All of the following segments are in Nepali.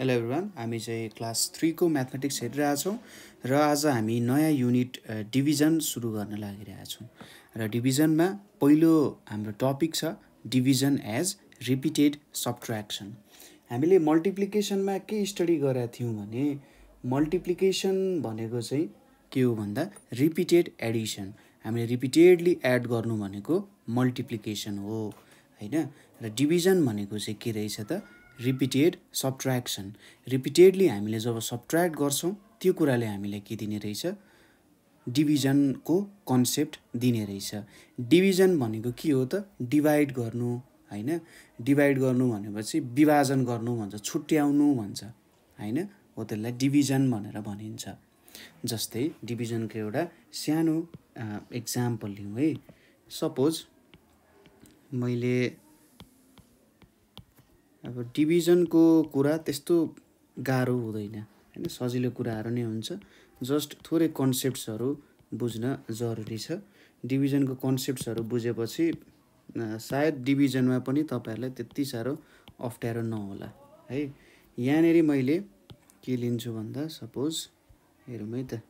हेलो एभ्रिवान हामी चाहिँ क्लास थ्रीको म्याथमेटिक्स हेरिरहेछौँ र आज हामी नयाँ युनिट डिभिजन सुरु गर्न लागिरहेछौँ र डिभिजनमा पहिलो हाम्रो टपिक छ डिभिजन एज रिपिटेड सब्ट्र्याक्सन हामीले मल्टिप्लिकेसनमा के स्टडी गरेका थियौँ भने मल्टिप्लिकेसन भनेको चाहिँ के हो भन्दा रिपिटेड एडिसन हामीले रिपिटेडली एड गर्नु भनेको मल्टिप्लिकेसन हो होइन र डिभिजन भनेको चाहिँ के रहेछ त रिपिटेड सब्ट्र्याक्सन रिपिटेडली हामीले जब सब्ट्र्याक्ट गर्छौँ त्यो कुराले हामीलाई के दिने रहेछ डिभिजनको कन्सेप्ट दिने रहेछ डिभिजन भनेको के हो त डिभाइड गर्नु होइन डिभाइड गर्नु भनेपछि विभाजन गर्नु भन्छ छुट्याउनु भन्छ होइन हो त्यसलाई डिभिजन भनेर भनिन्छ जस्तै डिभिजनको एउटा सानो एक्जाम्पल लिउँ है सपोज मैले अब डिभिजनको कुरा त्यस्तो गाह्रो हुँदैन होइन सजिलो कुराहरू नै हुन्छ जस्ट थोरै कन्सेप्ट्सहरू बुझ्न जरुरी छ डिभिजनको कन्सेप्ट्सहरू बुझेपछि सायद डिभिजनमा पनि तपाईँहरूलाई त्यति साह्रो अप्ठ्यारो नहोला है यहाँनिर मैले के लिन्छु भन्दा सपोज हेरौँ है त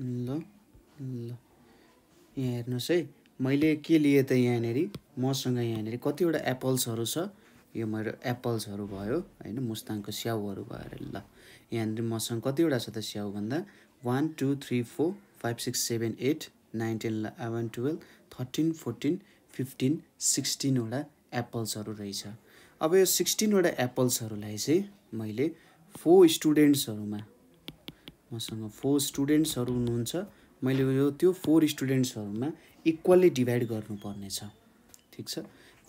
ल ल यहाँ हेर्नुहोस् है मैले के लिएँ त यहाँनिर मसँग यहाँनिर कतिवटा एप्पल्सहरू छ यो मेरो एप्पल्सहरू भयो होइन मुस्ताङको स्याउहरू भयो अरे ल यहाँनिर मसँग कतिवटा छ त स्याउ भन्दा one two three four five six seven eight nine ten eleven twelve thirteen fourteen fifteen सिक्सटिनवटा एप्पल्सहरू रहेछ अब यो सिक्सटिनवटा एप्पल्सहरूलाई चाहिँ मैले फोर स्टुडेन्ट्सहरूमा मसँग फोर स्टुडेन्ट्सहरू हुनुहुन्छ मैले यो त्यो फोर स्टुडेन्ट्सहरूमा इक्वल्ली डिभाइड गर्नुपर्नेछ ठिक छ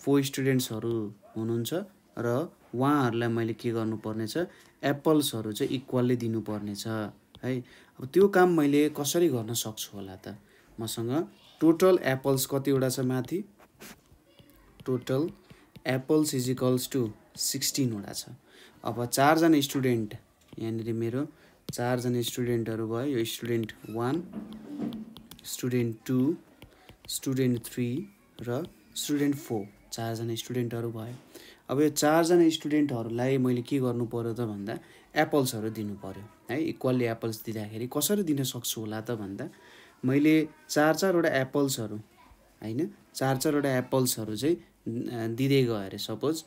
फोर स्टुडेन्ट्सहरू हुनुहुन्छ र उहाँहरूलाई मैले के गर्नुपर्नेछ एप्पल्सहरू चाहिँ इक्वल्ली दिनुपर्नेछ है अब त्यो काम मैले कसरी गर्न सक्छु होला त मसँग टोटल एप्पल्स कतिवटा छ माथि टोटल एप्पल्स इजिकल्स टु सिक्सटिनवटा छ अब चारजना स्टुडेन्ट यहाँनिर मेरो चारजना स्टुडेन्टहरू भयो यो student one student two student three र स्टुडेन्ट फोर चारजना स्टुडेन्टहरू भयो अब यो चारजना स्टुडेन्टहरूलाई मैले के गर्नु पऱ्यो त भन्दा एप्पल्सहरू दिनु पऱ्यो है इक्वल्ली एप्पल्स दिँदाखेरि कसरी दिन सक्छु होला त भन्दा मैले चार चारवटा एप्पल्सहरू होइन चार चारवटा एप्पल्सहरू चाहिँ दिँदै गयो अरे सपोज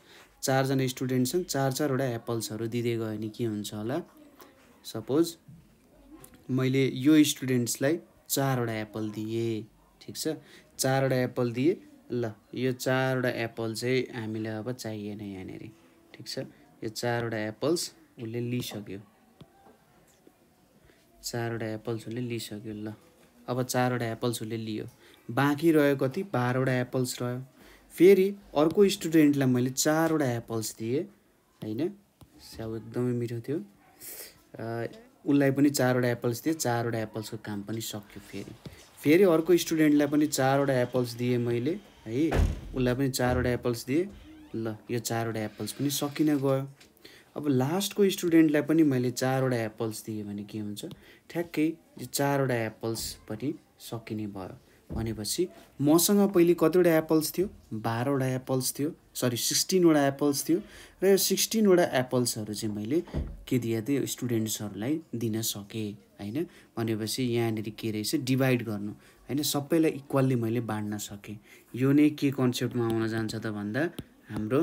चारजना स्टुडेन्ट छन् चार चारवटा एप्पल्सहरू दिँदै गयो भने के हुन्छ होला सपोज मैले यो स्टुडेन्ट्सलाई चारवटा एप्पल दिएँ ठिक छ चारवटा एप्पल दिए ल यो चारवटा एप्पल चाहिँ हामीलाई अब चाहिएन यहाँनिर ठिक छ यो चारवटा एप्पल्स उसले लिइसक्यो चारवटा एप्पल्स उसले लिइसक्यो ल अब चारवटा एप्पल्स उसले लियो बाँकी रह्यो कति बाह्रवटा एप्पल्स रह्यो फेरि अर्को स्टुडेन्टलाई मैले चारवटा एप्पल्स दिएँ होइन स्याउ एकदमै मिठो थियो उसलाई पनि चारवटा एप्पल्स दिएँ चारवटा एप्पल्सको काम पनि सक्यो फेरि फेरि अर्को स्टुडेन्टलाई पनि चारवटा एप्पल्स दिएँ मैले है उसलाई पनि चारवटा एप्पल्स दिएँ ल यो चारवटा एप्पल्स पनि सकिन गयो अब लास्टको स्टुडेन्टलाई पनि मैले चारवटा एप्पल्स दिएँ भने के हुन्छ ठ्याक्कै यो चारवटा एप्पल्स पनि सकिने भयो भनेपछि मसँग पहिले कतिवटा एप्पल्स थियो बाह्रवटा एप्पल्स थियो सरी सिक्सटिनवटा एप्पल्स थियो र यो सिक्सटिनवटा एप्पल्सहरू चाहिँ मैले के दिएँ थिएँ स्टुडेन्ट्सहरूलाई दिन सकेँ होइन भनेपछि यहाँनिर के रहेछ डिभाइड गर्नु होइन सबैलाई इक्वल्ली मैले बाँड्न सकेँ यो नै के कन्सेप्टमा आउन जान्छ त भन्दा हाम्रो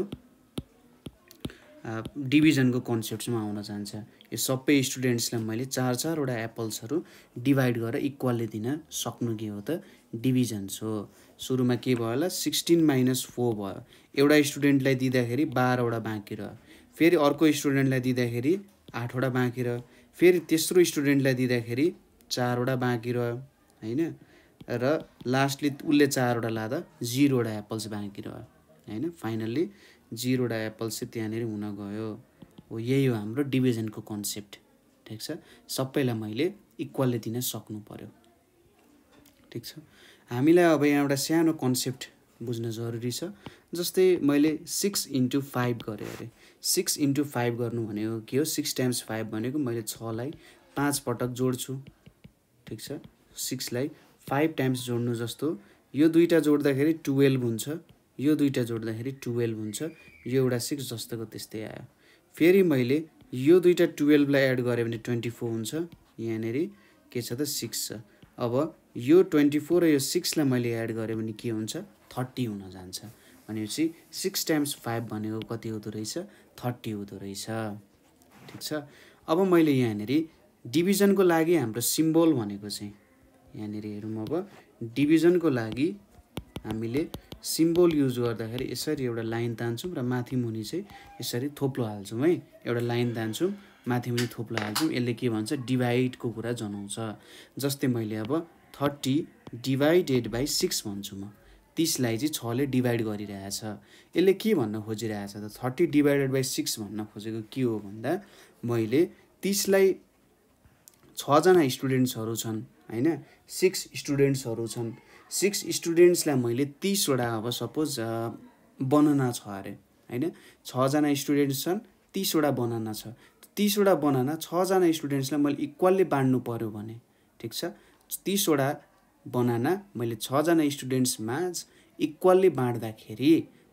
डिभिजनको कन्सेप्टमा आउन जान्छ यो सबै स्टुडेन्ट्सलाई मैले चार चारवटा एप्पल्सहरू डिभाइड गरेर इक्वल्ली दिन सक्नु के हो त डिभिजन्स हो सुरुमा के भयो होला सिक्सटिन माइनस फोर भयो एउटा स्टुडेन्टलाई दिँदाखेरि बाह्रवटा बाँकी रह्यो फेरि अर्को स्टुडेन्टलाई दिँदाखेरि आठवटा बाँकी रह्यो फेरि तेस्रो स्टुडेन्टलाई दिँदाखेरि चारवटा बाँकी रह्यो होइन र लास्टली उसले चारवटा लाँदा जिरोवटा एप्पल्स बाँकी रह्यो होइन फाइनल्ली जिरोवटा एप्पल्स चाहिँ त्यहाँनिर हुन गयो हो यही हो हाम्रो डिभिजनको कन्सेप्ट ठिक छ सबैलाई मैले इक्वलले दिन सक्नु पऱ्यो ठिक छ हामीलाई अब यहाँ एउटा सानो कन्सेप्ट बुझ्न जरुरी छ जस्तै मैले सिक्स इन्टु फाइभ गरेँ अरे सिक्स इन्टु फाइभ गर्नु भनेको के हो सिक्स टाइम्स फाइभ भनेको मैले छलाई पाँच पटक जोड्छु ठिक छ सिक्सलाई फाइभ टाइम्स जोड्नु जस्तो यो दुईवटा जोड्दाखेरि टुवेल्भ हुन्छ यो दुईवटा जोड्दाखेरि टुवेल्भ हुन्छ यो एउटा सिक्स जस्तोको त्यस्तै आयो फेरि मैले यो दुईवटा टुवेल्भलाई एड गरेँ भने ट्वेन्टी फोर हुन्छ यहाँनिर के छ त सिक्स छ अब यो ट्वेन्टी फोर र यो सिक्सलाई मैले एड गरेँ भने के हुन्छ थर्टी हुन जान्छ भनेपछि सिक्स टाइम्स फाइभ भनेको कति हुँदो रहेछ थर्टी हुँदो रहेछ ठिक छ अब मैले यहाँनिर डिभिजनको लागि हाम्रो सिम्बोल भनेको चाहिँ यहाँनिर हेरौँ अब डिभिजनको लागि हामीले सिम्बोल युज गर्दाखेरि यसरी एउटा लाइन तान्छौँ र माथि मुनि चाहिँ यसरी थोप्लो हाल्छौँ है एउटा लाइन तान्छौँ माथि मुनि थोप्लो हाल्छौँ यसले के भन्छ डिभाइडको कुरा जनाउँछ जस्तै मैले अब थर्टी डिभाइडेड बाई सिक्स भन्छु म तिसलाई चाहिँ छले डिभाइड गरिरहेछ यसले के भन्न खोजिरहेछ त थर्टी डिभाइडेड बाई सिक्स भन्न खोजेको के हो भन्दा मैले तिसलाई छजना स्टुडेन्ट्सहरू छन् होइन सिक्स स्टुडेन्ट्सहरू छन् सिक्स स्टुडेन्ट्सलाई मैले तिसवटा अब सपोज बनाना छ अरे होइन छजना स्टुडेन्ट्स छन् तिसवटा बनाना छ तिसवटा बनाना छजना स्टुडेन्ट्सलाई मैले इक्वल्ली बाँड्नु पऱ्यो भने ठिक छ तिसवटा बनाना मैले छजना स्टुडेन्ट्समा इक्वल्ली बाँड्दाखेरि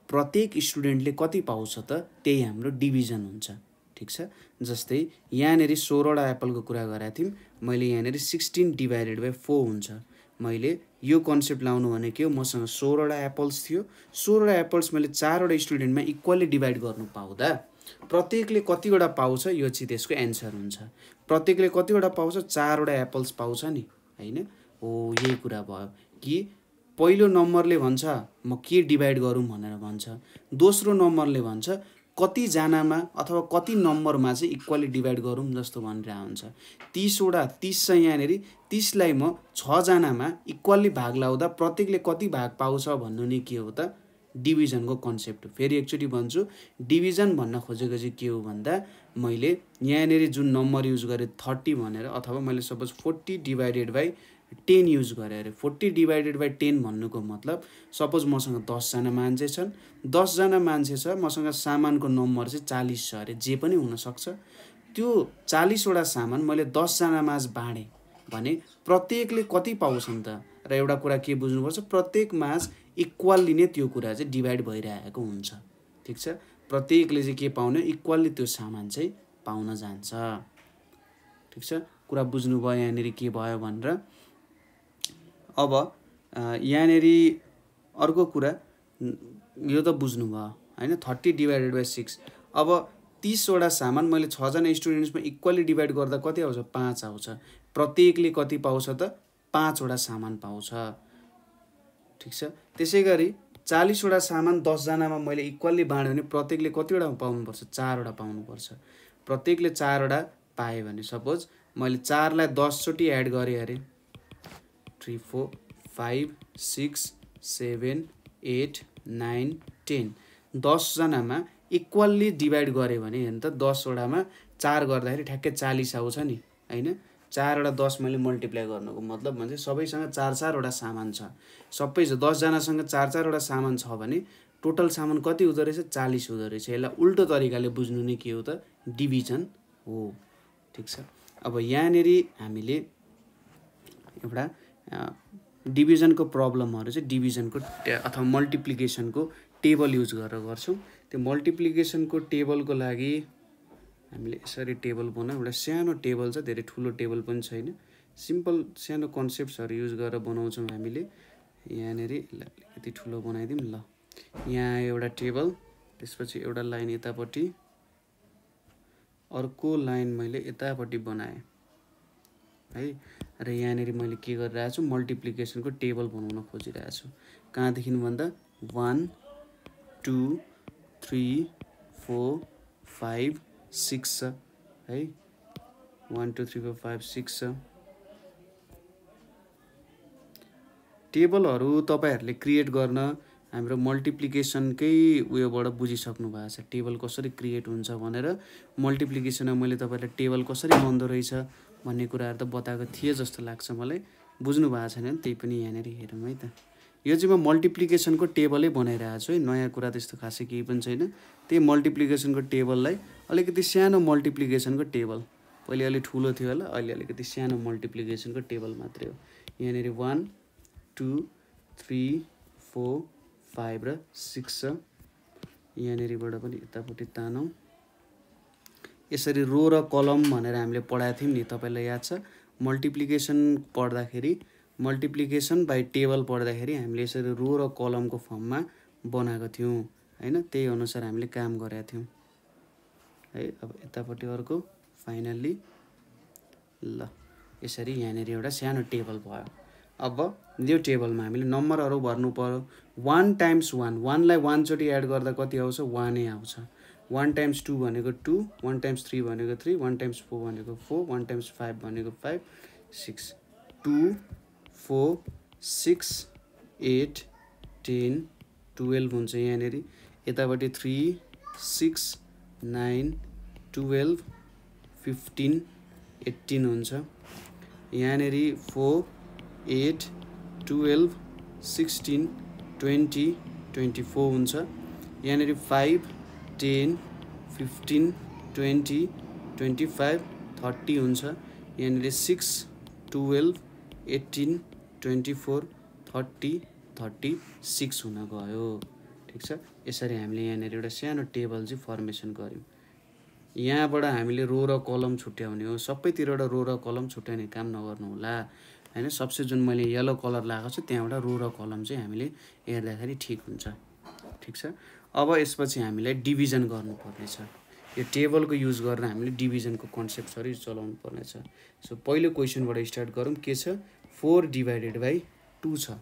प्रत्येक स्टुडेन्टले कति पाउँछ त त्यही हाम्रो डिभिजन हुन्छ ठिक छ जस्तै यहाँनिर सोह्रवटा एप्पलको कुरा गरेका थियौँ मैले यहाँनिर सिक्सटिन डिभाइडेड बाई फोर हुन्छ मैले यो कन्सेप्ट लाउनु भने के हो मसँग सोह्रवटा एप्पल्स थियो सोह्रवटा एप्पल्स मैले चारवटा स्टुडेन्टमा इक्वल्ली डिभाइड गर्नु पाउँदा प्रत्येकले कतिवटा पाउँछ यो चाहिँ त्यसको एन्सर हुन्छ प्रत्येकले कतिवटा पाउँछ चारवटा एप्पल्स पाउँछ नि होइन हो यही कुरा भयो कि पहिलो नम्बरले भन्छ म के डिभाइड गरौँ भनेर भन्छ दोस्रो नम्बरले भन्छ कतिजनामा अथवा कति नम्बरमा चाहिँ इक्वली डिभाइड गरौँ जस्तो भनेर हुन्छ तिसवटा तिस छ यहाँनिर तिसलाई म छजनामा इक्वल्ली भाग लाउँदा प्रत्येकले कति भाग पाउँछ भन्नु नै के हो त डिभिजनको कन्सेप्ट हो फेरि एकचोटि भन्छु डिभिजन भन्न खोजेको चाहिँ के हो भन्दा मैले यहाँनिर जुन नम्बर युज गरेँ थर्टी भनेर अथवा मैले suppose forty divided by ten use गरेँ अरे फोर्टी डिभाइडेड बाई टेन भन्नुको मतलब सपोज मसँग दसजना मान्छे छन् दसजना मान्छे छ मसँग सामानको नम्बर चाहिँ चालिस छ अरे जे पनि हुनसक्छ त्यो चालिसवटा सामान मैले दसजना माझ बाँडेँ भने प्रत्येकले कति पाउँछन् त र एउटा कुरा के बुझ्नुपर्छ प्रत्येक माझ इक्वल्ली नै त्यो कुरा चाहिँ डिभाइड भइरहेको हुन्छ ठिक छ प्रत्येकले चाहिँ के पाउने इक्वल्ली त्यो सामान चाहिँ पाउन जान्छ ठिक छ कुरा बुझ्नुभयो यहाँनिर के भयो भनेर अब यहाँनिर अर्को कुरा यो त बुझ्नु भयो होइन थर्टी डिभाइडेड बाई सिक्स अब तिसवटा सामान मैले छजना स्टुडेन्ट्समा इक्वली डिभाइड गर्दा कति आउँछ पाँच आउँछ प्रत्येकले कति पाउँछ त पाँचवटा सामान पाउँछ ठिक छ त्यसै गरी चालिसवटा सामान दसजनामा मैले इक्वल्ली बाँड्यो भने प्रत्येकले कतिवटा पाउनुपर्छ चारवटा पाउनुपर्छ प्रत्येकले चारवटा पाएँ भने सपोज मैले चारलाई दसचोटि एड गरेँ अरे three four five six seven eight nine ten दसजनामा इक्वल्ली डिभाइड गऱ्यो भने हेर्नु त दसवटामा चार गर्दाखेरि ठ्याक्कै चालिस आउँछ नि होइन चारवटा दस मैले मल्टिप्लाई गर्नुको मतलब भन्छ सबैसँग चार चारवटा सामान छ सबै छ दसजनासँग चार चारवटा सामान छ भने टोटल सामान कति हुँदो रहेछ चालिस हुँदो रहेछ यसलाई उल्टो तरिकाले बुझ्नु नै के हो त डिभिजन हो ठिक छ अब यहाँनिर हामीले एउटा डिभिजनको प्रब्लमहरू चाहिँ डिभिजनको अथवा मल्टिप्लिकेसनको टेबल युज गरेर गर्छौँ त्यो मल्टिप्लिकेसनको टेबलको लागि हामीले यसरी टेबल बनाऊ एउटा सानो टेबल छ धेरै ठुलो टेबल पनि छैन सिम्पल सानो कन्सेप्ट्सहरू युज गरेर बनाउँछौँ हामीले यहाँनिर अलिकति ठुलो बनाइदिउँ ल यहाँ एउटा टेबल त्यसपछि एउटा लाइन यतापट्टि अर्को लाइन मैले यतापट्टि बनाएँ है र यहाँनिर मैले के गरिरहेको छु मल्टिप्लिकेसनको टेबल बनाउन खोजिरहेको छु कहाँदेखि भन्दा one two three four five six छ है one two three four five six छ टेबलहरू तपाईँहरूले क्रिएट गर्न हाम्रो मल्टिप्लिकेसनकै उयोबाट बुझिसक्नु भएको छ टेबल कसरी क्रिएट हुन्छ भनेर मल्टिप्लिकेसनमा मैले तपाईँलाई टेबल कसरी बन्दो रहेछ भन्ने कुराहरू त बताएको थिएँ जस्तो लाग्छ मलाई बुझ्नु भएको छैन त्यही पनि यहाँनिर हेरौँ है त यो चाहिँ म मल्टिप्लिकेसनको टेबलै बनाइरहेको छु है नयाँ कुरा त्यस्तो खासै केही पनि छैन त्यही मल्टिप्लिकेसनको टेबललाई अलिकति सानो मल्टिप्लिकेसनको टेबल पहिले अलिक ठुलो थियो होला अहिले अलिकति सानो मल्टिप्लिकेसनको टेबल मात्रै हो यहाँनिर one two three four five र सिक्स छ यहाँनिरबाट पनि यतापट्टि तानौँ यसरी रो र कलम भनेर हामीले पढाएको थियौँ नि तपाईँलाई याद छ मल्टिप्लिकेसन पढ्दाखेरि मल्टिप्लिकेसन बाई टेबल पढ्दाखेरि हामीले यसरी रो र कलमको फर्ममा बनाएको थियौँ होइन त्यही अनुसार हामीले काम गरेका थियौँ है अब यतापट्टि अर्को फाइनल्ली ल यसरी यहाँनिर एउटा सानो टेबल भयो अब यो टेबलमा हामीले नम्बरहरू भर्नु पऱ्यो वान टाइम्स वान वानलाई वानचोटि एड गर्दा कति आउँछ वानै आउँछ वान टाइम्स टू भनेको टू वान टाइम्स थ्री भनेको थ्री वान टाइम्स फोर भनेको फोर वान टाइम्स फाइभ भनेको five six two four six eight ten twelve हुन्छ यहाँनिर यतापट्टि three six nine twelve fifteen eighteen हुन्छ यहाँनिर four eight twelve sixteen twenty twenty four हुन्छ यहाँनिर five ten fifteen twenty twenty five thirty हुन्छ यहाँनिर six twelve eighteen twenty four thirty thirty six हुन गयो ठिक छ यसरी हामीले यहाँनिर एउटा सानो टेबल चाहिँ फर्मेसन गऱ्यौँ यहाँबाट हामीले रो र कलम छुट्याउने हो सबैतिरबाट रो र कलम छुट्याउने काम नगर्नुहोला होइन सबसे जुन मैले यल्लो कलर लगाएको छु त्यहाँबाट रो र कलम चाहिँ हामीले हेर्दाखेरि ठिक हुन्छ ठिक छ अब यसपछि हामीलाई डिभिजन गर्नुपर्नेछ यो टेबलको युज गरेर हामीले डिभिजनको कन्सेप्टहरू चलाउनु पर्नेछ सो पहिलो क्वेसनबाट स्टार्ट गरौँ के छ फोर डिभाइडेड बाई टू छ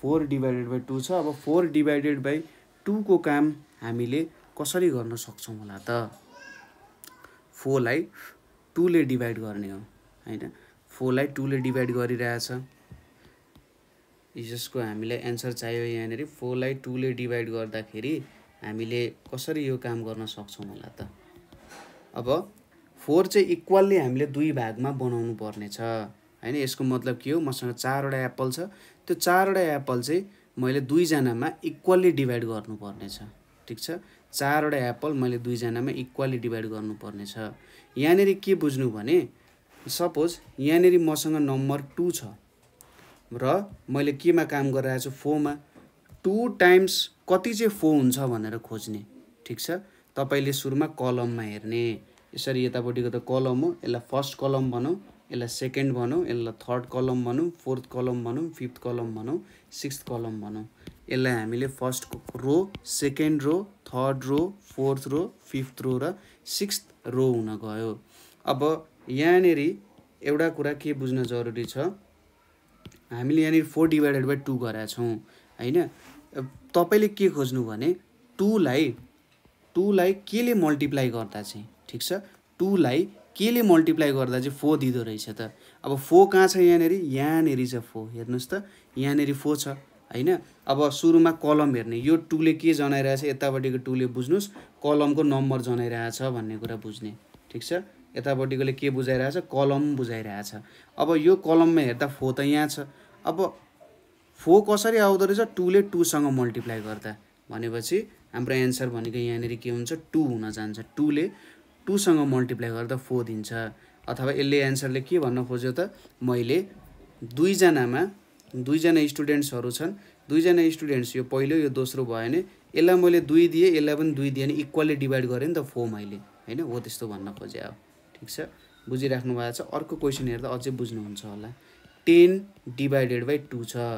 फोर डिभाइडेड बाई टू छ अब फोर डिभाइडेड बाई टूको काम हामीले कसरी गर्न सक्छौँ होला त फोरलाई टूले डिभाइड गर्ने हो होइन फोरलाई टूले डिभाइड गरिरहेछ यसको हामीलाई एन्सर चाहियो यहाँनिर फोरलाई टूले डिभाइड गर्दाखेरि हामीले कसरी यो काम गर्न सक्छौँ होला त अब फोर चाहिँ इक्वल्ली हामीले दुई भागमा बनाउनु पर्नेछ होइन यसको मतलब के हो मसँग चारवटा एप्पल छ त्यो चारवटा एप्पल चाहिँ मैले दुईजनामा इक्वल्ली डिभाइड गर्नुपर्नेछ ठिक छ चारवटा एप्पल मैले दुईजनामा इक्वल्ली डिभाइड गर्नुपर्नेछ यहाँनिर के बुझ्नु भने सपोज यहाँनिर मसँग नम्बर टू छ र मैले केमा काम गरिरहेको छु फोमा टु टाइम्स कति चाहिँ फो हुन्छ भनेर खोज्ने ठिक छ तपाईँले सुरुमा कलममा हेर्ने यसरी यतापट्टिको त कलम हो यसलाई फर्स्ट कलम भनौँ यसलाई सेकेन्ड भनौँ यसलाई थर्ड कलम भनौँ फोर्थ कलम भनौँ फिफ्थ कलम भनौँ सिक्स्थ कलम भनौँ यसलाई हामीले first row second row third row fourth row fifth row र सिक्स्थ रो हुन गयो अब यहाँनेरि एउटा कुरा के बुझ्न जरुरी छ हामीले यहाँनिर फोर डिभाइडेड बाई टू गराएको छौँ होइन तपाईँले के खोज्नु भने टूलाई टूलाई केले मल्टिप्लाई गर्दा चाहिँ ठिक छ टूलाई केले मल्टिप्लाई गर्दा चाहिँ फोर दिँदो रहेछ त अब फोर कहाँ छ यहाँनिर यहाँनिर छ फोर हेर्नुहोस् त यहाँनिर फोर छ होइन अब सुरुमा कलम हेर्ने यो टूले के जनाइरहेछ यतापट्टिको टूले बुझ्नुहोस् कलमको नम्बर जनाइरहेछ भन्ने कुरा बुझ्ने ठिक छ यतापट्टिकोले के बुझाइरहेछ कलम बुझाइरहेछ अब यो कलममा हेर्दा फो त यहाँ छ अब फो कसरी आउँदो रहेछ टूले टूसँग मल्टिप्लाई गर्दा भनेपछि हाम्रो एन्सर भनेको यहाँनिर के हुन्छ टू हुन जान्छ टूले टूसँग मल्टिप्लाई गर्दा फो दिन्छ अथवा यसले एन्सरले के भन्न खोज्यो त मैले दुईजनामा दुईजना स्टुडेन्ट्सहरू छन् दुईजना स्टुडेन्ट्स यो पहिलो यो दोस्रो भयो भने यसलाई मैले दुई दिएँ यसलाई पनि दुई दिएँ भने इक्वल्ली डिभाइड गरेँ नि त फो मैले होइन हो त्यस्तो भन्न खोजेँ अब ठिक छ बुझिराख्नु भएको छ अर्को क्वेसन हेर्दा अझै बुझ्नुहुन्छ होला टेन डिभाइडेड बाई टू छ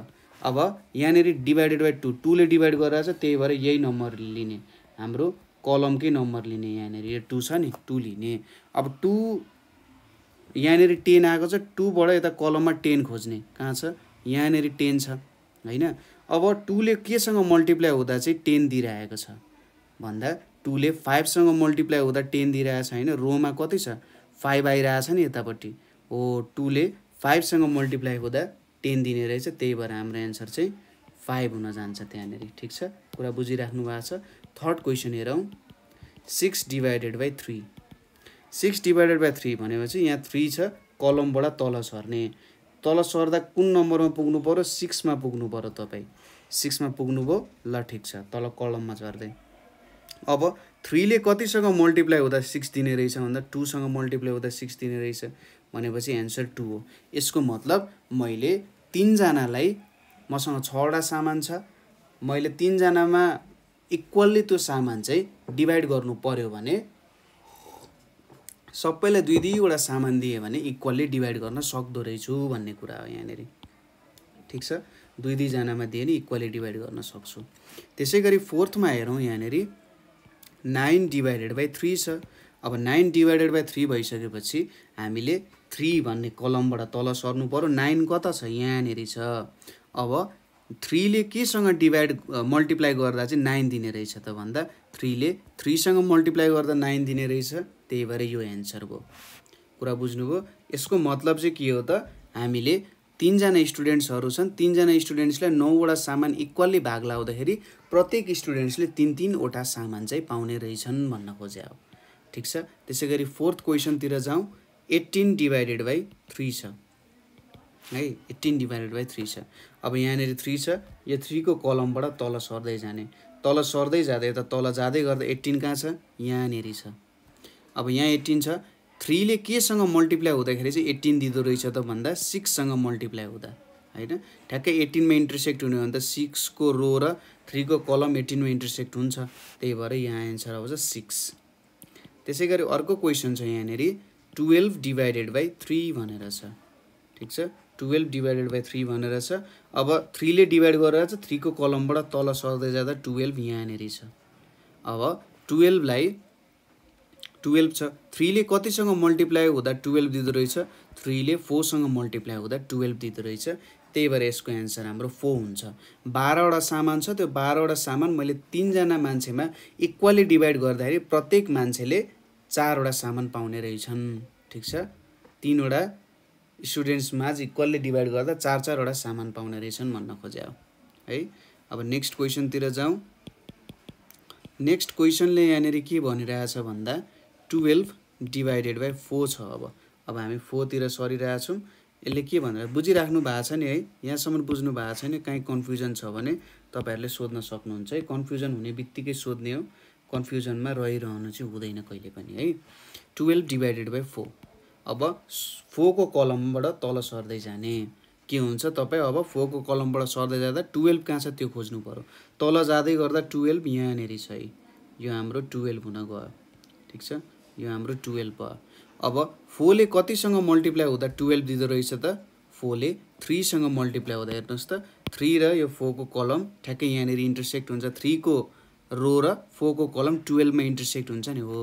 अब यहाँनिर डिभाइडेड बाई टू टूले डिभाइड गरेर छ त्यही भएर यही नम्बर लिने हाम्रो कलमकै नम्बर लिने यहाँनिर यो टू छ नि टू लिने अब टू यहाँनिर टेन आएको छ टूबाट यता कलममा टेन खोज्ने कहाँ छ यहाँनिर टेन छ होइन अब टूले केसँग मल्टिप्लाई हुँदा चाहिँ टेन दिइरहेको छ भन्दा टूले फाइभसँग मल्टिप्लाई हुँदा टेन दिइरहेछ होइन रोमा कति छ फाइभ आइरहेछ नि यतापट्टि हो टूले फाइभसँग मल्टिप्लाई हुँदा टेन दिने रहेछ त्यही भएर हाम्रो एन्सर चाहिँ फाइभ हुन जान्छ त्यहाँनिर ठिक छ कुरा बुझिराख्नु भएको छ थर्ड क्वेसन हेरौँ six divided by three six divided by three भनेपछि यहाँ थ्री छ कलमबाट तल सर्ने तल सर्दा कुन नम्बरमा पुग्नु पऱ्यो सिक्समा पुग्नु पऱ्यो तपाईँ सिक्समा पुग्नुभयो ल ठिक छ तल कलममा झर्दै अब थ्रीले कतिसँग मल्टिप्लाई हुँदा सिक्स दिने रहेछ भन्दा टूसँग मल्टिप्लाई हुँदा सिक्स दिने रहेछ भनेपछि एन्सर टू हो यसको मतलब मैले तिनजनालाई मसँग छवटा सामान छ मैले तिनजनामा इक्वल्ली त्यो सामान चाहिँ डिभाइड गर्नु पऱ्यो भने सबैलाई दुई दुईवटा सामान दिएँ भने इक्वल्ली डिभाइड गर्न सक्दो रहेछु भन्ने कुरा हो यहाँनिर ठिक छ दुई दुईजनामा दिएँ नि इक्वल्ली डिभाइड गर्न सक्छु त्यसै गरी फोर्थमा हेरौँ यहाँनिर नाइन डिभाइडेड बाई थ्री छ अब नाइन डिभाइडेड बाई थ्री भइसकेपछि हामीले थ्री भन्ने कलमबाट तल सर्नु पऱ्यो नाइन कता छ यहाँनिर छ अब थ्रीले केसँग डिभाइड मल्टिप्लाई गर्दा चाहिँ नाइन दिने रहेछ त भन्दा थ्रीले थ्रीसँग मल्टिप्लाई गर्दा नाइन दिने रहेछ त्यही भएर यो एन्सर भयो कुरा बुझ्नुभयो यसको मतलब चाहिँ के हो त हामीले तिनजना स्टुडेन्ट्सहरू छन् तिनजना स्टुडेन्ट्सलाई नौवटा सामान इक्वल्ली भाग लाउँदाखेरि प्रत्येक स्टुडेन्ट्सले तिन तिनवटा सामान चाहिँ पाउने रहेछन् भन्न खोजे हो ठिक छ त्यसै गरी फोर्थ क्वेसनतिर जाउँ एट्टिन डिभाइडेड बाई थ्री छ है एट्टिन डिभाइडेड बाई थ्री छ अब यहाँनिर थ्री छ यो थ्रीको कलमबाट तल सर्दै जाने तल सर्दै जाँदा यता तल जाँदै गर्दा एट्टिन कहाँ छ यहाँनिर छ अब यहाँ एट्टिन छ थ्रीले केसँग मल्टिप्लाई हुँदाखेरि चाहिँ एट्टिन दिँदो रहेछ त भन्दा सिक्ससँग मल्टिप्लाई हुँदा होइन ठ्याक्कै एट्टिनमा इन्टरसेक्ट हुने हो भने त सिक्सको रो र थ्रीको कलम एट्टिनमा इन्टरसेक्ट हुन्छ त्यही भएर यहाँ एन्सर आउँछ सिक्स त्यसै गरी अर्को क्वेसन छ यहाँनिर टुवेल्भ डिभाइडेड बाई थ्री भनेर छ ठिक छ टुवेल्भ डिभाइडेड बाई थ्री भनेर छ अब थ्रीले डिभाइड गरेर चाहिँ थ्रीको कलमबाट तल सर्दै जाँदा टुवेल्भ यहाँनिर छ अब टुवेल्भलाई टुवेल्भ छ थ्रीले कतिसँग मल्टिप्लाई हुँदा टुवेल्भ दिँदो रहेछ थ्रीले फोरसँग मल्टिप्लाई हुँदा टुवेल्भ दिँदो रहेछ त्यही भएर यसको एन्सर हाम्रो फोर हुन्छ बाह्रवटा सामान छ त्यो बाह्रवटा सामान मैले तिनजना मान्छेमा इक्वली डिभाइड गर्दाखेरि प्रत्येक मान्छेले चारवटा सामान पाउने रहेछन् ठिक छ तिनवटा स्टुडेन्ट्समा इक्वल्ली डिभाइड गर्दा चार चारवटा सामान पाउने रहेछन् भन्न हो है अब नेक्स्ट क्वेसनतिर जाउँ नेक्स्ट क्वेसनले यहाँनिर के भनिरहेछ भन्दा टुवेल्भ डिभाइडेड बाई फोर छ अब अब हामी फोरतिर सरिरहेछौँ यसले के भनेर बुझिराख्नु भएको छ नि है यहाँसम्म बुझ्नु भएको छैन काहीँ कन्फ्युजन छ भने तपाईँहरूले सोध्न सक्नुहुन्छ है कन्फ्युजन हुने बित्तिकै सोध्ने हो कन्फ्युजनमा रहिरहनु चाहिँ हुँदैन कहिले पनि है टुवेल्भ डिभाइडेड बाई फोर अब फोरको कलमबाट तल सर्दै जाने के हुन्छ तपाईँ अब फोरको कलमबाट सर्दै जाँदा टुवेल्भ कहाँ छ त्यो खोज्नु पऱ्यो तल जाँदै गर्दा टुवेल्भ यहाँनिर छ है यो हाम्रो टुवेल्भ हुन गयो ठिक छ यो हाम्रो टुवेल्भ भयो अब फोरले कतिसँग मल्टिप्लाई हुँदा टुवेल्भ दिँदो रहेछ त फोरले थ्रीसँग मल्टिप्लाई हुँदा हेर्नुहोस् त थ्री र यो फोरको कलम ठ्याक्कै यहाँनिर इन्टरसेक्ट हुन्छ थ्रीको रो र फोरको कलम टुवेल्भमा इन्टरसेक्ट हुन्छ नि हो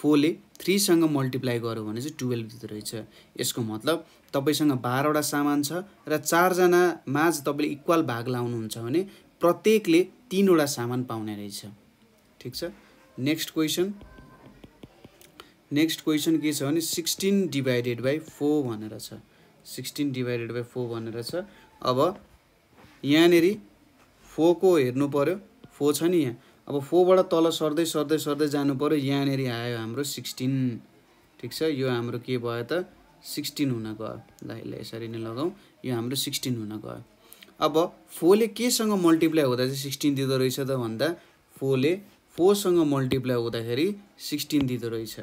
फोरले थ्रीसँग मल्टिप्लाई गर्यो भने चाहिँ टुवेल्भ दिँदो रहेछ यसको मतलब तपाईँसँग बाह्रवटा सामान छ र चारजना माझ तपाईँले इक्वल भाग लाउनुहुन्छ भने प्रत्येकले तिनवटा सामान पाउने रहेछ ठिक छ नेक्स्ट क्वेसन नेक्स्ट क्वेसन के छ भने सिक्सटिन डिभाइडेड बाई फोर भनेर छ सिक्सटिन डिभाइडेड बाई फोर भनेर छ अब यहाँनिर फोरको हेर्नु पऱ्यो फोर छ नि यहाँ अब फोरबाट तल सर्दै सर्दै सर्दै जानु पऱ्यो यहाँनिर आयो हाम्रो सिक्सटिन ठिक छ यो हाम्रो के भयो त सिक्सटिन हुन गयो ल यसलाई यसरी नै लगाउँ यो हाम्रो सिक्सटिन हुन गयो अब फोरले केसँग मल्टिप्लाई हुँदा चाहिँ सिक्सटिन दिँदो रहेछ त भन्दा फोरले फोरसँग मल्टिप्लाई हुँदाखेरि सिक्सटिन दिँदो रहेछ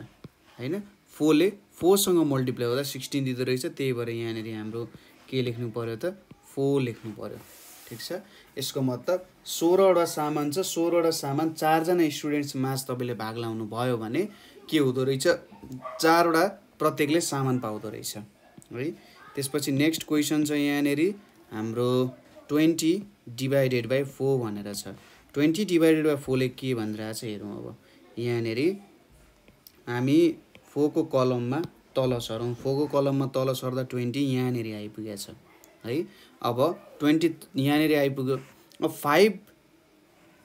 होइन फोरले फोरसँग मल्टिप्लाई गर्दा सिक्सटिन दिँदो रहेछ त्यही भएर यहाँनिर हाम्रो के लेख्नु पऱ्यो त फोर लेख्नु पऱ्यो ठिक छ यसको मतलब सोह्रवटा सामान छ सोह्रवटा सामान चारजना स्टुडेन्ट्स माझ तपाईँले भाग लाउनु भयो भने के हुँदो रहेछ चारवटा प्रत्येकले सामान पाउँदो रहेछ है त्यसपछि नेक्स्ट क्वेसन छ यहाँनिर हाम्रो ट्वेन्टी डिभाइडेड बाई फोर भनेर छ ट्वेन्टी डिभाइडेड बाई फोरले के भनिरहेको छ हेरौँ अब यहाँनिर हामी फोको कलममा तल सरौँ फोको कलममा तल सर्दा ट्वेन्टी यहाँनिर आइपुगेछ है अब ट्वेन्टी यहाँनिर आइपुग्यो अब फाइभ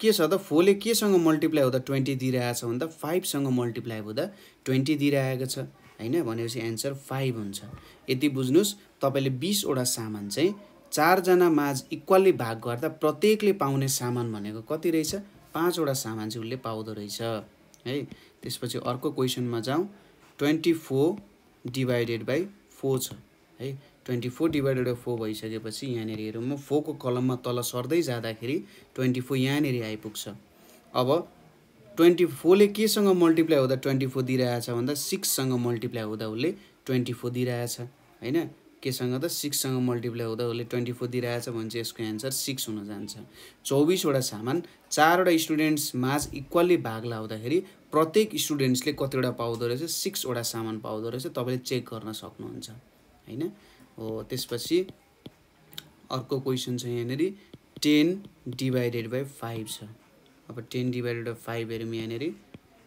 के छ त फोरले केसँग मल्टिप्लाई हुँदा ट्वेन्टी दिइरहेछ भन्दा फाइभसँग मल्टिप्लाई हुँदा ट्वेन्टी दिइरहेको छ होइन भनेपछि एन्सर फाइभ हुन्छ यति बुझ्नुहोस् तपाईँले बिसवटा सामान चाहिँ चारजना माझ इक्वल्ली भाग गर्दा प्रत्येकले पाउने सामान भनेको कति रहेछ पाँचवटा सामान चाहिँ उसले पाउँदो रहेछ है त्यसपछि अर्को क्वेसनमा जाउँ twenty four divided by four छ है twenty four divided by four भइसकेपछि यहाँनिर हेरौँ म फोरको कलममा तल सर्दै जाँदाखेरि ट्वेन्टी फोर यहाँनिर आइपुग्छ अब ट्वेन्टी फोरले केसँग मल्टिप्लाई हुँदा ट्वेन्टी फोर दिइरहेछ भन्दा सिक्ससँग मल्टिप्लाई हुँदा उसले ट्वेन्टी फोर दिइरहेछ होइन केसँग त सिक्ससँग मल्टिप्लाई हुँदा उसले ट्वेन्टी फोर दिइरहेछ भने चाहिँ यसको एन्सर सिक्स हुन जान्छ चौबिसवटा सामान चारवटा स्टुडेन्ट्स माझ इक्वल्ली भाग लाउँदाखेरि प्रत्येक स्टुडेन्ट्सले कतिवटा पाउँदो रहेछ सिक्सवटा सामान पाउँदो रहेछ तपाईँले चेक गर्न सक्नुहुन्छ होइन हो त्यसपछि अर्को क्वेसन छ यहाँनिर टेन डिभाइडेड बाई फाइभ छ अब टेन डिभाइडेड बाई फाइभ हेरौँ यहाँनिर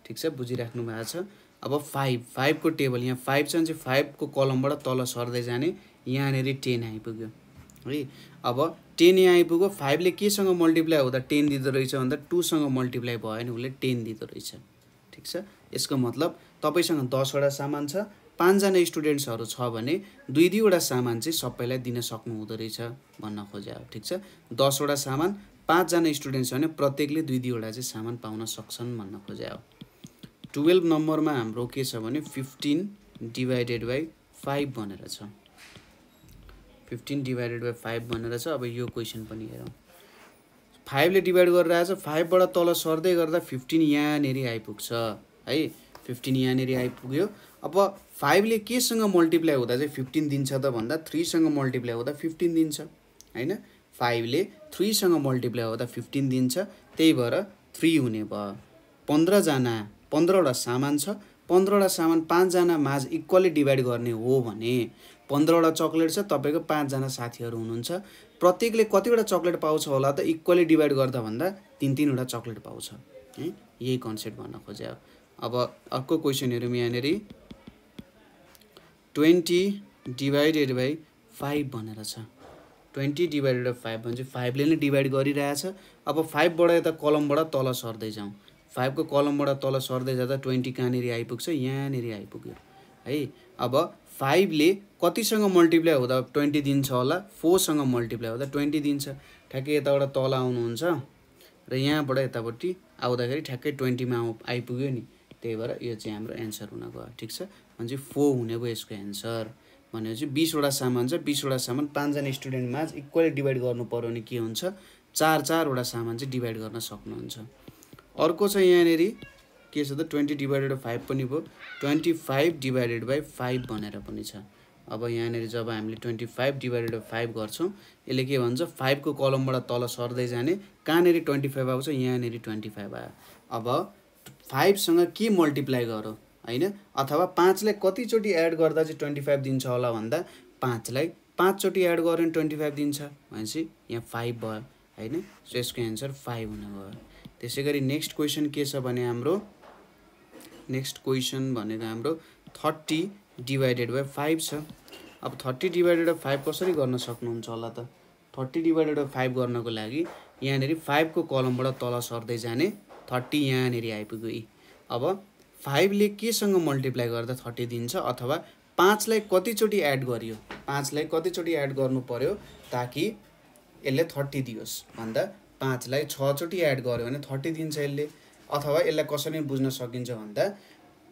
ठिक छ बुझिराख्नु भएको छ अब फाइभ फाइभको टेबल यहाँ फाइभ छ भने चाहिँ फाइभको कलमबाट तल सर्दै जाने यहाँनिर टेन आइपुग्यो है अब टेन यहाँ आइपुग्यो फाइभले केसँग मल्टिप्लाई हुँदा टेन दिँदो रहेछ भन्दा टूसँग मल्टिप्लाई भयो भने उसले टेन दिँदो रहेछ ठिक छ यसको मतलब तपाईँसँग दसवटा सामान छ पाँचजना स्टुडेन्ट्सहरू छ भने दुई दुईवटा सामान चाहिँ सबैलाई दिन सक्नु हुँदो रहेछ भन्न खोजे हो ठिक छ दसवटा सामान पाँचजना स्टुडेन्ट्स छ भने प्रत्येकले दुई दुईवटा चाहिँ सामान पाउन सक्छन् भन्न खोजे हो टुवेल्भ नम्बरमा हाम्रो के छ भने फिफ्टिन डिभाइडेड बाई फाइभ भनेर छ फिफ्टिन डिभाइडेड बाई फाइभ भनेर छ अब यो क्वेसन पनि हेरौँ फाइभले डिभाइड गरेर आएछ फाइभबाट तल सर्दै गर्दा फिफ्टिन यहाँनिर आइपुग्छ है फिफ्टिन यहाँनिर आइपुग्यो अब फाइभले केसँग मल्टिप्लाई हुँदा चाहिँ फिफ्टिन दिन्छ त भन्दा थ्रीसँग मल्टिप्लाई हुँदा फिफ्टिन दिन्छ होइन फाइभले थ्रीसँग मल्टिप्लाई हुँदा फिफ्टिन दिन्छ त्यही भएर थ्री हुने भयो पन्ध्रजना पन्ध्रवटा सामान छ पन्ध्रवटा सामान पाँचजना माझ इक्वली डिभाइड गर्ने हो भने पन्ध्रवटा चक्लेट छ तपाईँको पाँचजना साथीहरू हुनुहुन्छ प्रत्येकले कतिवटा चक्लेट पाउँछ होला त इक्वली डिभाइड गर्दा भन्दा तिन तिनवटा चक्लेट पाउँछ है यही कन्सेप्ट भन्न खोजे अब अर्को क्वेसन हेरौँ यहाँनिर ट्वेन्टी डिभाइडेड बाई फाइभ भनेर छ ट्वेन्टी डिभाइडेड बाई फाइभ भने चाहिँ फाइभले नै डिभाइड गरिरहेछ अब फाइभबाट यता कलमबाट तल सर्दै जाउँ फाइभको कलमबाट तल सर्दै जाँदा ट्वेन्टी कहाँनिर आइपुग्छ यहाँनिर आइपुग्यो है अब फाइभले कतिसँग मल्टिप्लाई हुँदा ट्वेन्टी दिन्छ होला फोरसँग मल्टिप्लाई हुँदा ट्वेन्टी दिन्छ ठ्याक्कै यताबाट तल आउनुहुन्छ र यहाँबाट यतापट्टि आउँदाखेरि ठ्याक्कै ट्वेन्टीमा आउ आइपुग्यो नि त्यही भएर यो चाहिँ हाम्रो एन्सर हुन गयो ठिक छ भनेपछि फोर हुने भयो यसको एन्सर भनेपछि बिसवटा सामान छ बिसवटा सामान पाँचजना स्टुडेन्टमा इक्वली डिभाइड गर्नु पऱ्यो भने के हुन्छ चार चारवटा सामान चाहिँ डिभाइड गर्न सक्नुहुन्छ अर्को छ यहाँनिर के छ त ट्वेन्टी डिभाइडेड बाई फाइभ पनि भयो twenty five divided by five भनेर पनि छ अब यहाँनिर जब हामीले twenty five divided by five गर्छौँ यसले के भन्छ फाइभको कलमबाट तल सर्दै जाने कहाँनिर ट्वेन्टी फाइभ आउँछ यहाँनिर ट्वेन्टी फाइभ आयो अब फाइभसँग के मल्टिप्लाई गरौँ होइन अथवा पाँचलाई कतिचोटि एड गर्दा चाहिँ ट्वेन्टी फाइभ दिन्छ होला भन्दा पाँचलाई पाँचचोटि एड गऱ्यो भने ट्वेन्टी फाइभ दिन्छ भनेपछि यहाँ फाइभ भयो होइन सो यसको एन्सर फाइभ हुने भयो त्यसै गरी नेक्स्ट क्वेसन के छ भने हाम्रो नेक्स्ट क्वेसन भनेको हाम्रो थर्टी डिभाइडेड बाई फाइभ छ अब थर्टी डिभाइडेड बाई फाइभ कसरी गर्न सक्नुहुन्छ होला त थर्टी डिभाइडेड बाई फाइभ गर्नको लागि यहाँनिर फाइभको कलमबाट तल सर्दै जाने थर्टी यहाँनिर आइपुग्यो यी अब फाइभले केसँग मल्टिप्लाई गर्दा थर्टी दिन्छ अथवा पाँचलाई कतिचोटि एड गरियो पाँचलाई कतिचोटि एड गर्नु पऱ्यो ताकि यसले थर्टी दियोस् भन्दा पाँचलाई छचोटि एड गर्यो भने थर्टी दिन्छ यसले अथवा यसलाई कसरी बुझ्न सकिन्छ भन्दा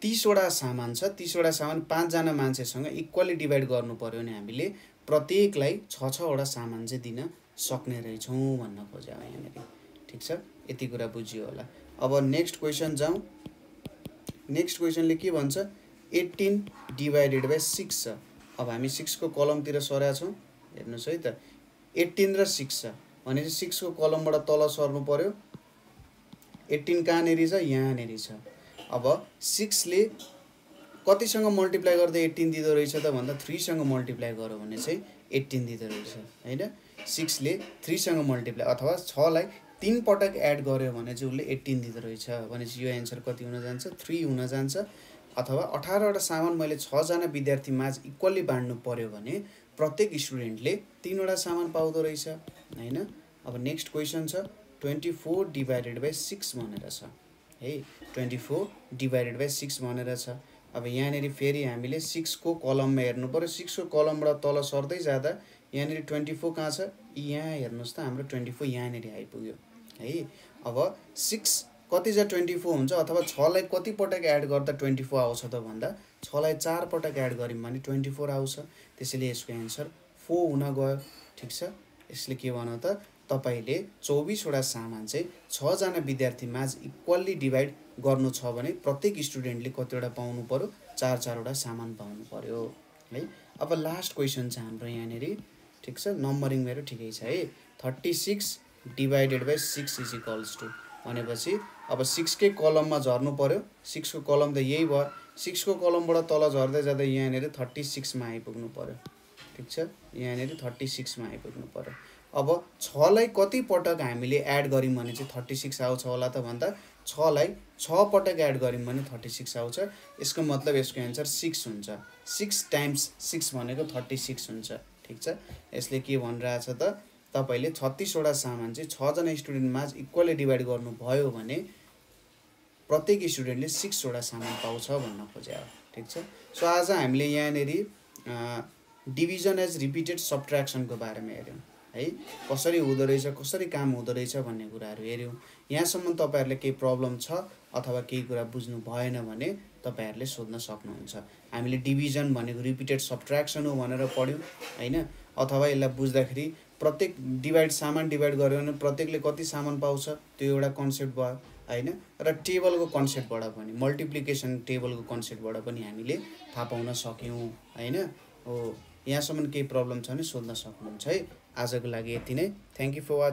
तिसवटा सामान छ तिसवटा सामान पाँचजना मान्छेसँग इक्वली डिभाइड गर्नु पऱ्यो भने हामीले प्रत्येकलाई छ छवटा सामान चाहिँ दिन सक्ने रहेछौँ भन्न खोज्यो यहाँनिर ठिक छ यति कुरा बुझियो होला अब नेक्स्ट क्वेसन जाउँ नेक्स्ट क्वेसनले के भन्छ एट्टिन डिभाइडेड बाई सिक्स छ अब हामी सिक्सको कलमतिर सरेका छौँ हेर्नुहोस् है त एट्टिन र सिक्स छ भनेपछि सिक्सको कलमबाट तल सर्नु पऱ्यो एट्टिन कहाँनेरि छ यहाँनेरि छ अब सिक्सले कतिसँग मल्टिप्लाई गर्दा एट्टिन दिँदो रहेछ त भन्दा थ्रीसँग मल्टिप्लाई गर्यो भने चाहिँ एट्टिन दिँदो रहेछ होइन सिक्सले थ्रीसँग मल्टिप्लाई अथवा छलाई तिन पटक एड गर्यो भने चाहिँ उसले एट्टिन दिँदो रहेछ भनेपछि यो एन्सर कति हुन जान्छ थ्री हुन जान्छ अथवा अठारवटा सामान मैले छजना विद्यार्थी माझ इक्वल्ली बाँड्नु पऱ्यो भने प्रत्येक स्टुडेन्टले तिनवटा सामान पाउँदो रहेछ होइन अब नेक्स्ट क्वेसन छ twenty four divided by six भनेर छ है twenty four divided by six भनेर छ अब यहाँनिर फेरि हामीले सिक्सको कलममा हेर्नु पऱ्यो सिक्सको कलमबाट तल सर्दै जाँदा यहाँनिर ट्वेन्टी फोर कहाँ छ यहाँ हेर्नुहोस् त हाम्रो ट्वेन्टी फोर यहाँनिर आइपुग्यो है अब सिक्स कति चाहिँ ट्वेन्टी फोर हुन्छ अथवा छलाई कतिपटक एड गर्दा ट्वेन्टी फोर आउँछ त भन्दा छलाई चारपटक एड गऱ्यौँ भने ट्वेन्टी फोर आउँछ त्यसैले यसको एन्सर फोर हुन गयो ठिक छ यसले के भन त तपाईँले चौबिसवटा सामान चाहिँ छजना विद्यार्थी माझ इक्वल्ली डिभाइड गर्नु छ भने प्रत्येक स्टुडेन्टले कतिवटा पाउनु पऱ्यो चार चारवटा सामान पाउनु पऱ्यो है अब लास्ट क्वेसन छ हाम्रो यहाँनिर ठिक छ नम्बरिङ मेरो ठिकै छ है thirty six divided by six is equals to भनेपछि अब सिक्सकै कलममा झर्नु पऱ्यो सिक्सको कलम त यही भयो सिक्सको कलमबाट तल झर्दै जाँदा यहाँनिर थर्टी सिक्समा आइपुग्नु पऱ्यो ठिक छ यहाँनिर थर्टी सिक्समा आइपुग्नु पऱ्यो अब छलाई पटक हामीले एड गऱ्यौँ भने चाहिँ थर्टी सिक्स आउँछ होला त भन्दा छलाई छ पटक एड गऱ्यौँ भने थर्टी सिक्स आउँछ यसको मतलब यसको एन्सर सिक्स हुन्छ सिक्स टाइम्स सिक्स भनेको थर्टी सिक्स हुन्छ ठिक छ यसले के भनिरहेछ त तपाईँले छत्तिसवटा सामान चाहिँ छजना स्टुडेन्टमा इक्वली डिभाइड गर्नुभयो भने प्रत्येक स्टुडेन्टले सिक्सवटा सामान पाउँछ भन्न खोजे हो ठिक छ सो आज हामीले यहाँनिर डिभिजन एज रिपिटेड सब्ट्र्याक्सनको बारेमा हेऱ्यौँ है कसरी हुँदो रहेछ कसरी काम हुँदो रहेछ भन्ने कुराहरू हेऱ्यौँ यहाँसम्म तपाईँहरूले केही प्रब्लम छ अथवा केही कुरा बुझ्नु भएन भने तपाईँहरूले सोध्न सक्नुहुन्छ हामीले डिभिजन भनेको रिपिटेड सब्ट्र्याक्सन हो भनेर पढ्यौँ होइन अथवा यसलाई बुझ्दाखेरि प्रत्येक डिभाइड सामान डिभाइड गऱ्यो भने प्रत्येकले कति सामान पाउँछ त्यो एउटा कन्सेप्ट भयो होइन र टेबलको कन्सेप्टबाट पनि मल्टिप्लिकेसन टेबलको कन्सेप्टबाट पनि हामीले थाहा पाउन सक्यौँ होइन हो यहाँसम्म केही प्रब्लम छ भने सोध्न सक्नुहुन्छ है आजको लागि यति नै थ्याङ्क यू फर वाच